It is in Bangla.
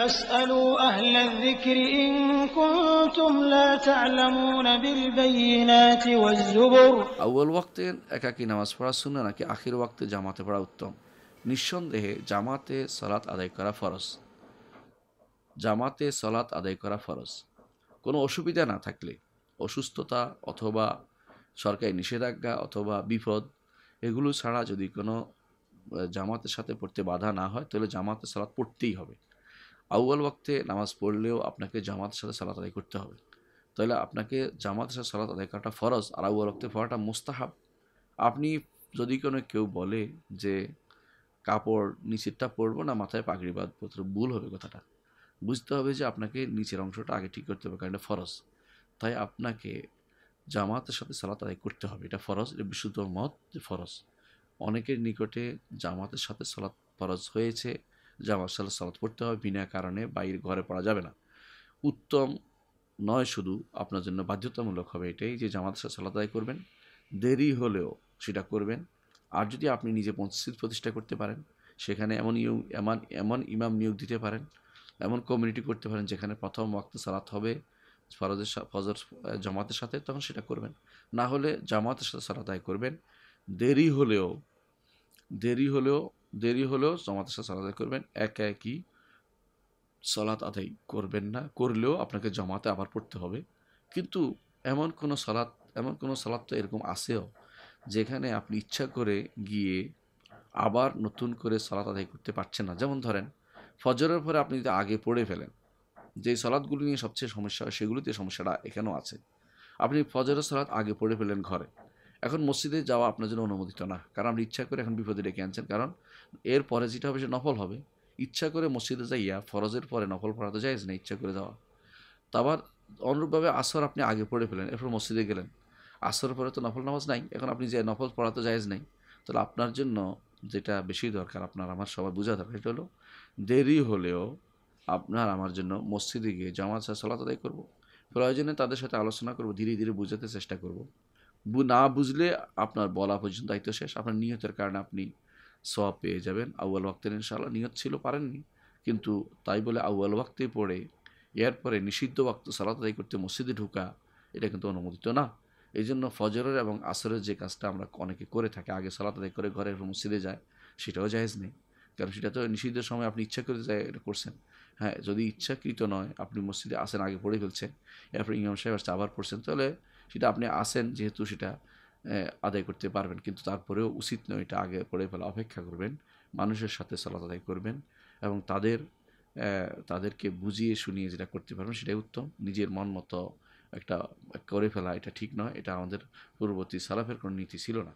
জামাতে পড়া উত্তম নিঃসন্দেহে জামাতে সালাত আদায় করা ফরজ জামাতে সালাত আদায় করা ফরজ কোনো অসুবিধা না থাকলে অসুস্থতা অথবা সরকারি নিষেধাজ্ঞা অথবা বিপদ এগুলো ছাড়া যদি কোনো জামাতের সাথে পড়তে বাধা না হয় তাহলে জামাতে সালাত পড়তেই হবে আউ্বাল ওয়াক্তে নামাজ পড়লেও আপনাকে জামাতের সাথে সালাত আদায় করতে হবে তাহলে আপনাকে জামাতের সাথে সালাত আদায় করাটা ফরজ আর আউ্বাল ওয়াক্তে পড়াটা মুস্তাহাব আপনি যদি কোনো কেউ বলে যে কাপড় নিচেরটা পরবো না মাথায় পাগড়ি বাঁধবো ভুল হবে কথাটা বুঝতে হবে যে আপনাকে নিচের অংশটা আগে ঠিক করতে হবে কারণ এটা ফরজ তাই আপনাকে জামাতের সাথে সালাত আদায় করতে হবে এটা ফরজ এটা বিশুদ্ধ মত যে ফরজ অনেকের নিকটে জামাতের সাথে সালাত ফরজ হয়েছে জামাত সাল্লাহ সালাত পড়তে হবে বিনা কারণে বাইরে ঘরে পড়া যাবে না উত্তম নয় শুধু আপনার জন্য বাধ্যতামূলক হবে এটাই যে জামাত সালাত আদায় করবেন দেরি হলেও সেটা করবেন আর যদি আপনি নিজে মসজিদ প্রতিষ্ঠা করতে পারেন সেখানে এমন এমন এমন ইমাম নিয়োগ দিতে পারেন এমন কমিউনিটি করতে পারেন যেখানে প্রথম ওয়াক্ত সালাত হবে ফরজের ফজর জামাতের সাথে তখন সেটা করবেন না হলে জামাতের সাথে সালাত আদায় করবেন দেরি হলেও দেরি হলেও দেরি হলেও জমাতের সাথে সালাদ করবেন একা একই সালাদ আদায় করবেন না করলেও আপনাকে জমাতে আবার পড়তে হবে কিন্তু এমন কোনো সালাদ এমন কোনো সালাদ তো এরকম আসেও যেখানে আপনি ইচ্ছা করে গিয়ে আবার নতুন করে সালাদ আদায় করতে পারছেন না যেমন ধরেন ফজরের পরে আপনি যদি আগে পড়ে ফেলেন যে সালাদগুলি নিয়ে সবচেয়ে সমস্যা হয় সেগুলিতে সমস্যাটা এখানেও আছে আপনি ফজরের সালাদ আগে পড়ে ফেলেন ঘরে এখন মসজিদে যাওয়া আপনার জন্য অনুমোদিত না কারণ আপনি ইচ্ছা করে এখন বিপদে ডেকে আনছেন কারণ এর পরে যেটা হবে সে নফল হবে ইচ্ছা করে মসজিদে যাইয়া ফরজের পরে নফল পড়া তো যায় না ইচ্ছা করে যাওয়া তো আবার অনুরূপভাবে আসর আপনি আগে পড়ে ফেলেন এরপর মসজিদে গেলেন আসর পরে তো নফল নামাজ নাই এখন আপনি যে নফল পড়া তো যায়জ নাই তাহলে আপনার জন্য যেটা বেশি দরকার আপনার আমার সবার বোঝা দরকার সেটা হলো দেরি হলেও আপনার আমার জন্য মসজিদে গিয়ে জামাত সাহা সলাত আদায় করবো প্রয়োজনে তাদের সাথে আলোচনা করব ধীরে ধীরে বুঝাতে চেষ্টা করব না বুঝলে আপনার বলা পর্যন্ত দায়িত্ব শেষ আপনার নিহতের কারণে আপনি সব পেয়ে যাবেন আউ্বাল ওয়াক্তের ইনশাল্লাহ নিহত ছিল পারেননি কিন্তু তাই বলে আউ্বাল ওয়াক্তে পড়ে এরপরে নিষিদ্ধ ওয়াক্ত সালা আদায় করতে মসজিদে ঢুকা এটা কিন্তু অনুমোদিত না এই জন্য ফজরের এবং আসরের যে কাজটা আমরা অনেকে করে থাকি আগে সালা আদায় করে ঘরে মসজিদে যায় সেটাও জায়েজ নেই কারণ সেটা তো নিষিদ্ধের সময় আপনি ইচ্ছা করে যায় এটা করছেন হ্যাঁ যদি ইচ্ছাকৃত নয় আপনি মসজিদে আসেন আগে পড়ে ফেলছেন এরপরে ইমাম সাহেব আসছে আবার পড়ছেন তাহলে সেটা আপনি আসেন যেহেতু সেটা আদায় করতে পারবেন কিন্তু তারপরেও উচিত নয় এটা আগে করে ফেলা অপেক্ষা করবেন মানুষের সাথে সালাত আদায় করবেন এবং তাদের তাদেরকে বুঝিয়ে শুনিয়ে যেটা করতে পারবেন সেটাই উত্তম নিজের মন মতো একটা করে ফেলা এটা ঠিক নয় এটা আমাদের পূর্ববর্তী সালাফের কোনো নীতি ছিল না